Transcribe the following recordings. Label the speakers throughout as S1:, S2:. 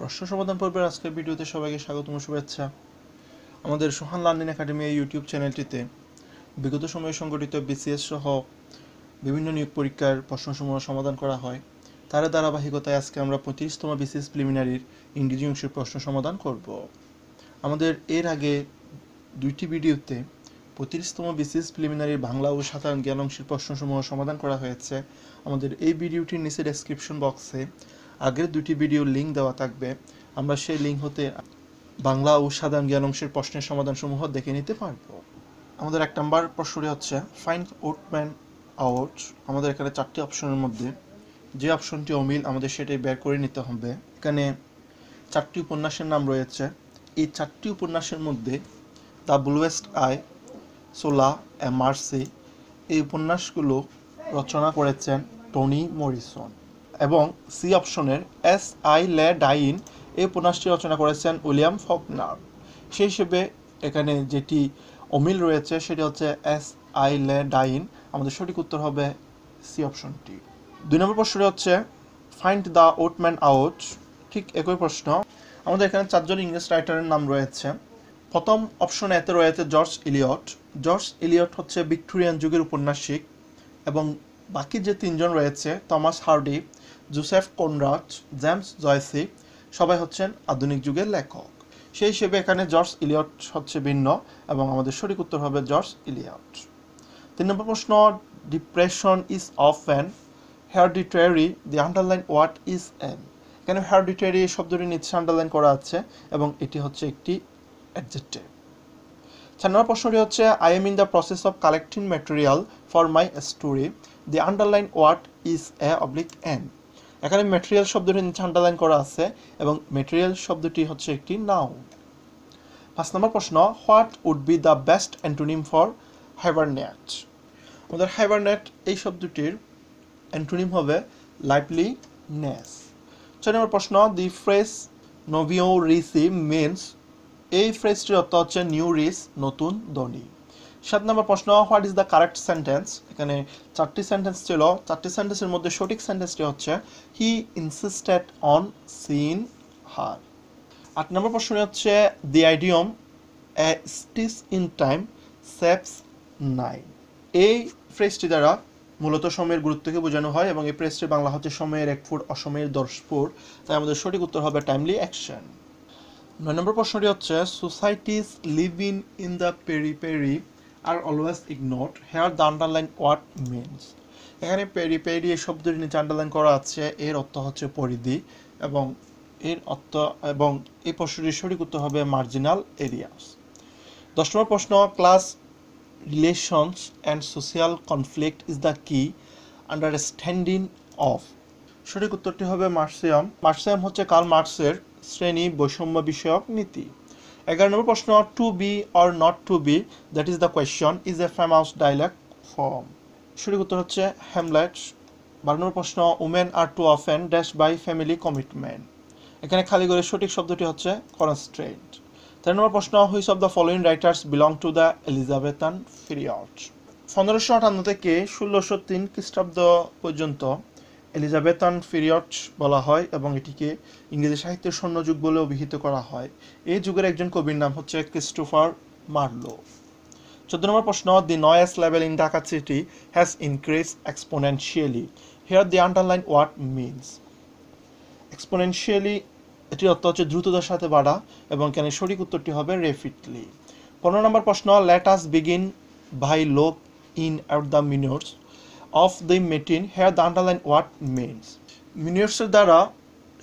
S1: প্রশ্ন সমাধান পর্বের আজকের ভিডিওতে সবাইকে স্বাগতম শুভেচ্ছা আমাদের সোহান লার্নিং একাডেমি এই ইউটিউব চ্যানেলটিতে বিগত সময়ে সংগঠিত বিসিএস সহ বিভিন্ন নিয়োগ পরীক্ষার প্রশ্নসমূহ সমাধান করা হয় তার ধারাবাহিকতায় আজকে আমরা পঁচিশতম বিসিএস প্রিলিমিনারির ইংরেজি অংশের প্রশ্ন সমাধান করব আমাদের এর আগে দুইটি ভিডিওতে পঁয়ত্রিশতম বিসিএস প্রিলিমিনারির বাংলা ও সাধারণ জ্ঞান অংশের প্রশ্নসমূহ সমাধান করা হয়েছে আমাদের এই ভিডিওটির নিচে ডেসক্রিপশন বক্সে আগের দুটি ভিডিও লিঙ্ক দেওয়া থাকবে আমরা সেই লিঙ্ক হতে বাংলা ও সাধারণ জ্ঞান অংশের প্রশ্নের সমাধানসমূহ দেখে নিতে পারব আমাদের এক নম্বর প্রশ্নটি হচ্ছে ফাইন ওটম্যান আউট আমাদের এখানে চারটি অপশনের মধ্যে যে অপশনটি অমিল আমাদের সেটাই বের করে নিতে হবে এখানে চারটি উপন্যাসের নাম রয়েছে এই চারটি উপন্যাসের মধ্যে দ্য ব্লুয়েস্ট আই সোলা এমার্সি এই উপন্যাসগুলো রচনা করেছেন টনি মরিসন এবং সি অপশনের এস আই লে ডাইন এই উপন্যাসটি রচনা করেছেন উইলিয়াম ফকনার সেই হিসেবে এখানে যেটি অমিল রয়েছে সেটি হচ্ছে এস আই লে ডাইন আমাদের সঠিক উত্তর হবে সি অপশনটি দুই নম্বর প্রশ্নটি হচ্ছে ফাইন্ড দ্য ওটম্যান আউট ঠিক একই প্রশ্ন আমাদের এখানে চারজন ইংলিশ রাইটারের নাম রয়েছে প্রথম অপশন এতে রয়েছে জর্জ ইলিয়ট জর্জ ইলিয়ট হচ্ছে ভিক্টোরিয়ান যুগের উপন্যাসিক এবং বাকি যে তিনজন রয়েছে Thomas Hardy Joseph Conrad James Joyce সবাই হচ্ছেন আধুনিক যুগের লেখক সেই হিসেবে এখানে জর্জ ইলিয়ট হচ্ছে ভিন্ন এবং আমাদের সঠিক উত্তর হবে জর্জ ইলিয়ট তিন নম্বর প্রশ্ন depression is of an hereditary the underline what is an এখানে হেয়ারডিটারি শব্দটি নিচ্ছে আন্ডারলাইন করা আছে এবং এটি হচ্ছে একটি অ্যাডজেক্টিভ চার নম্বর প্রশ্নটি হচ্ছে I am in the process of collecting material for my story the underline what is a oblique and এখানে ম্যাটেরিয়াল শব্দটি নিচে আন্ডারলাইন করা আছে এবং ম্যাটেরিয়াল শব্দটি হচ্ছে একটি নাউন পাঁচ নম্বর প্রশ্ন what would be the best antonym for hibernate আমাদের হাইবারনেট এই শব্দটির অ্যান্টোনিম হবে লাইভলি নেস ছয় নম্বর প্রশ্ন দি ফ্রেস নভিও রিসি মিনস এই ফ্রেসটির অর্থ হচ্ছে নিউ রিস নতুন ধনী সাত নম্বর প্রশ্ন what is the correct sentence এখানে চারটি সেন্টেন্স ছিল চারটি সেন্টেন্সের মধ্যে সঠিক সেন্টেন্সটি হচ্ছে he insisted on seeing her আট নম্বর প্রশ্ন হচ্ছে the idiom a stitch in time সেপস নাইন এই ফ্রেজটি দ্বারা মূলত সময়ের গুরুত্বকে বোঝানো হয় এবং এই প্রেসটি বাংলা হচ্ছে সময়ের এক ফুট অসময়ের দশ ফুট তাই আমাদের সঠিক উত্তর হবে টাইমলি অ্যাকশন নয় নম্বর প্রশ্নটি হচ্ছে societies live in in the periphery are always ignored here the underline what means এখানে পেরি পেরি এই শব্দটি নিচে আন্ডারলাইন করা আছে এর অর্থ হচ্ছে পরিধি এবং এর অর্থ এবং এই প্রশ্নের সঠিক উত্তর হবে মার্জিনাল এরিয়াস দশ নম্বর প্রশ্ন class relations and social conflict is the key understanding of সঠিক উত্তরটি হবে মার্সিয়াম মার্সিয়াম হচ্ছে কার্ল মার্কসের শ্রেণী বৈষম্য বিষয়ক নীতি এগারো নম্বর প্রশ্ন to be or not to be that is the question is a famous dialect from সঠিক উত্তর হচ্ছে হ্যামলেট বারো নম্বর প্রশ্ন women are too often dash by family commitment এখানে খালি করে সঠিক শব্দটি হচ্ছে কনস্ট্রেন্ট তেরো নম্বর প্রশ্ন which of the following writers belong to the Elizabethan period পনেরোশো আটান্ন থেকে ষোলোশো তিন খ্রিস্টাব্দ পর্যন্ত এলিজাবেথান পিরিয়ড বলা হয় এবং এটিকে ইংরেজি সাহিত্যের স্বর্ণযুগ বলে অভিহিত করা হয় এই যুগের একজন কবির নাম হচ্ছে ক্রিস্টোফার মার্লো চোদ্দ নম্বর প্রশ্ন the noise level in Dhaka city has increase exponentially here the underline what means exponentially এটির অর্থ হচ্ছে দ্রুততার সাথে বাড়া এবং কেন সঠিক উত্তরটি হবে রেফিডলি পনেরো নম্বর প্রশ্ন let us begin by looking at the minutes of the meeting here the underline what means মিনিয়টসের দ্বারা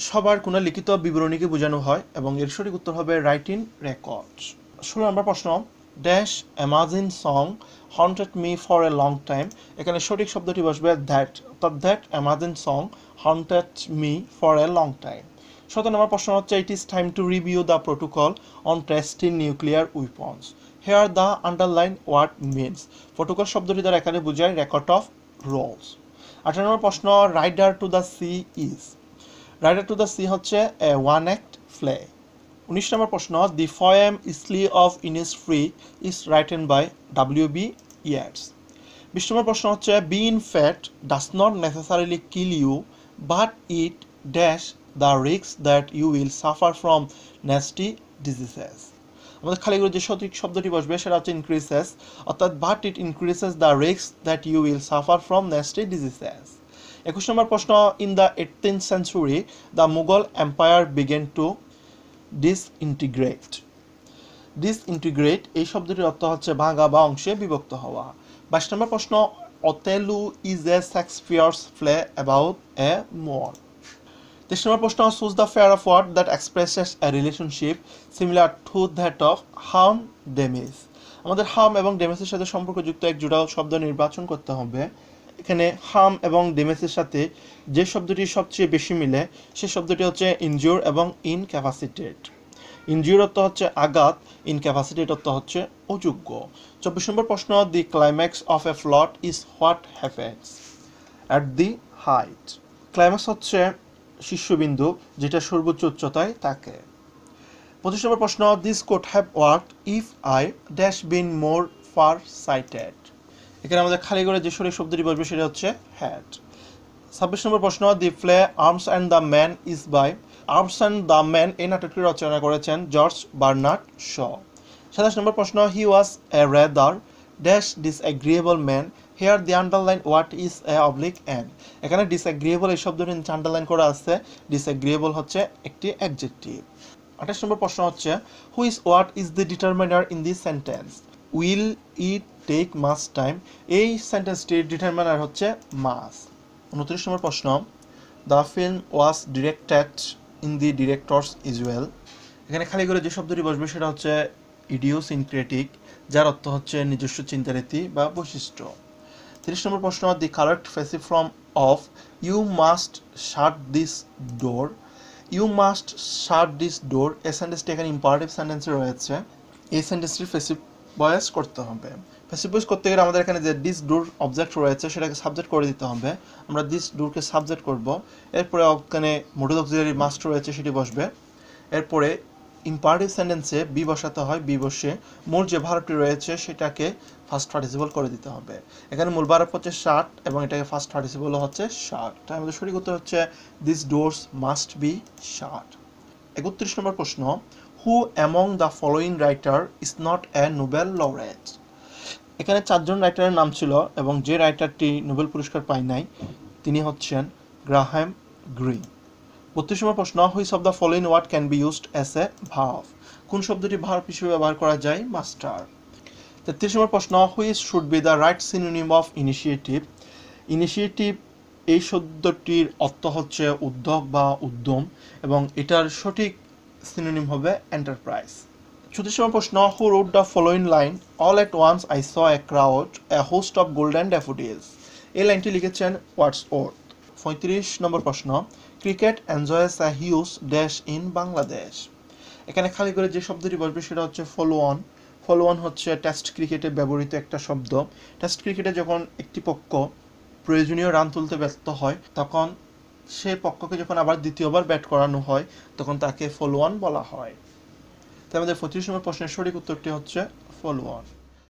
S1: সবার কোনো লিখিত বিবরণীকে বোঝানো হয় এবং এর সঠিক উত্তর হবে রাইট ইন রেকর্ড ষোলো নম্বর প্রশ্ন dash amazing song haunted me for a long time এখানে সঠিক শব্দটি বসবে দ্যাট অর্থাৎ that amazing song haunted me for a long time সতেরো নম্বর প্রশ্ন হচ্ছে it is time to review the protocol on testing nuclear weapons here the underline word means protocol শব্দটি দ্বারা এখানে বোঝায় রেকর্ড অফ রোলস আঠারো নম্বর প্রশ্ন rider to the sea is rider to the sea হচ্ছে এ ওয়ান অ্যাক্ট ফ্লে উনিশ নম্বর প্রশ্ন the poem isle of Innisfree is written by W B Yeats বিশ নম্বর প্রশ্ন হচ্ছে being fat does not necessarily kill you but it dash the রিক্স that you will suffer from nasty diseases আমাদের খালি করে যে সঠিক শব্দটি বসবে সেটা হচ্ছে ইনক্রিসেস অর্থাৎ বাট ইট ইনক্রিসেস দ্য রিক্স that you will suffer from nasty diseases একুশ নম্বর প্রশ্ন in the eighteen century the Mughal empire began to disintegrate disintegrate এই শব্দটির অর্থ হচ্ছে ভাঙা বা অংশে বিভক্ত হওয়া বাইশ নম্বর প্রশ্ন Othello is a Shakespeare's play about a Moor তেইশ নম্বর প্রশ্ন shows the pair of word that expresses a relationship similar to that of harm damage. আমাদের harm এবং ড্যামেজের সাথে সম্পর্কযুক্ত এক জুড়াও শব্দ নির্বাচন করতে হবে এখানে harm এবং ড্যামেজের সাথে যে শব্দটি সবচেয়ে বেশি মিলে সে শব্দটি হচ্ছে ইনজিওর এবং ইনক্যাপাসিটেড ইনজিওর অর্থ হচ্ছে আঘাত ইনক্যাপাসিটেড অর্থ হচ্ছে অযোগ্য চব্বিশ নম্বর প্রশ্ন the climax of a plot is what happens at the height climax হচ্ছে শীর্ষবিন্দু যেটা সর্বোচ্চ উচ্চতায় থাকে পঁচিশ নম্বর প্রশ্ন this could have work if I dash been more far sighted এখানে আমাদের খালি করে যে সঠিক শব্দটি বসবে সেটা হচ্ছে হ্যাট ছাব্বিশ নম্বর প্রশ্ন the play Arms and the Man is by Arms and the Man এই নাটকটি রচনা করেছেন জর্জ বার্নার্ড শ সাতাশ নম্বর প্রশ্ন he was a rather dash disagreeable man here the underline what is a oblique and এখানে disagreeable এই শব্দটি নিচে আন্ডারলাইন করা আছে ডিসএগ্রিয়েবল হচ্ছে একটি অ্যাডজেক্টিভ আঠাশ নম্বর প্রশ্ন হচ্ছে is what is the determiner in the sentence will it take much time এই সেন্টেন্সটির ডিটারমিনার হচ্ছে মাস উনত্রিশ নম্বর প্রশ্ন the film was directed in the directors usual এখানে খালি করে যে শব্দটি বসবে সেটা হচ্ছে ইডিওসিনক্রেটিক যার অর্থ হচ্ছে নিজস্ব চিন্তারীতি বা বৈশিষ্ট্য তিরিশ নম্বর প্রশ্ন the correct form of you must shut this door you must shut this door এ সেন্টেন্সটি এখানে ইম্পারেটিভ সেন্টেন্সে রয়েছে এই সেন্টেন্সটির ফেসিভ বয়েস করতে হবে প্যাসিভ বয়েস করতে গেলে আমাদের এখানে যে ডিস ডোর অবজেক্ট রয়েছে সেটাকে সাবজেক্ট করে দিতে হবে আমরা দিস ডোরকে সাবজেক্ট করব এরপরে ওখানে মোটর অক্সিলারি মাস্ট রয়েছে সেটি বসবে এরপরে ইম্পারটিভ সেন্টেন্সে বি বসাতে হয় বি বসে মূল যে ভার্বটি রয়েছে সেটাকে ফার্স্ট পার্টিসিপল করে দিতে হবে এখানে মূল ভারত হচ্ছে শার্ট এবং এটাকে ফার্স্ট পার্টিসিপল হচ্ছে শার্ট তাই আমাদের সঠিক উত্তর হচ্ছে this doors must be shut একত্রিশ নম্বর প্রশ্ন who among the following writer is not a Nobel laureate এখানে চারজন রাইটারের নাম ছিল এবং যে রাইটারটি নোবেল পুরস্কার পায় নাই তিনি হচ্ছেন গ্রাহাম গ্রিন বত্রিশ নম্বর প্রশ্ন which of the following word can be used as a verb কোন শব্দটি ভার্ভ হিসেবে ব্যবহার করা যায় মাস্টার তেত্রিশ নম্বর প্রশ্ন which should be the right synonym of initiative initiative এই শব্দটির অর্থ হচ্ছে উদ্যোগ বা উদ্যম এবং এটার সঠিক সিনোনিম হবে এন্টারপ্রাইজ চৌত্রিশ নম্বর প্রশ্ন who wrote the following line all at once I saw a crowd a host of golden daffodils এই লাইনটি লিখেছেন হোয়াটস ওর্থ পঁয়ত্রিশ নম্বর প্রশ্ন cricket enjoys a huge dash in Bangladesh এখানে খালি করে যে শব্দটি বসবে সেটা হচ্ছে ফলো অন ফলো অন হচ্ছে টেস্ট ক্রিকেটে ব্যবহৃত একটা শব্দ টেস্ট ক্রিকেটে যখন একটি পক্ষ প্রয়োজনীয় রান তুলতে ব্যস্ত হয় তখন সে পক্ষকে যখন আবার দ্বিতীয়বার ব্যাট করানো হয় তখন তাকে ফলো অন বলা হয় তাই আমাদের পঁচিশ নম্বর প্রশ্নের সঠিক উত্তরটি হচ্ছে ফলো অন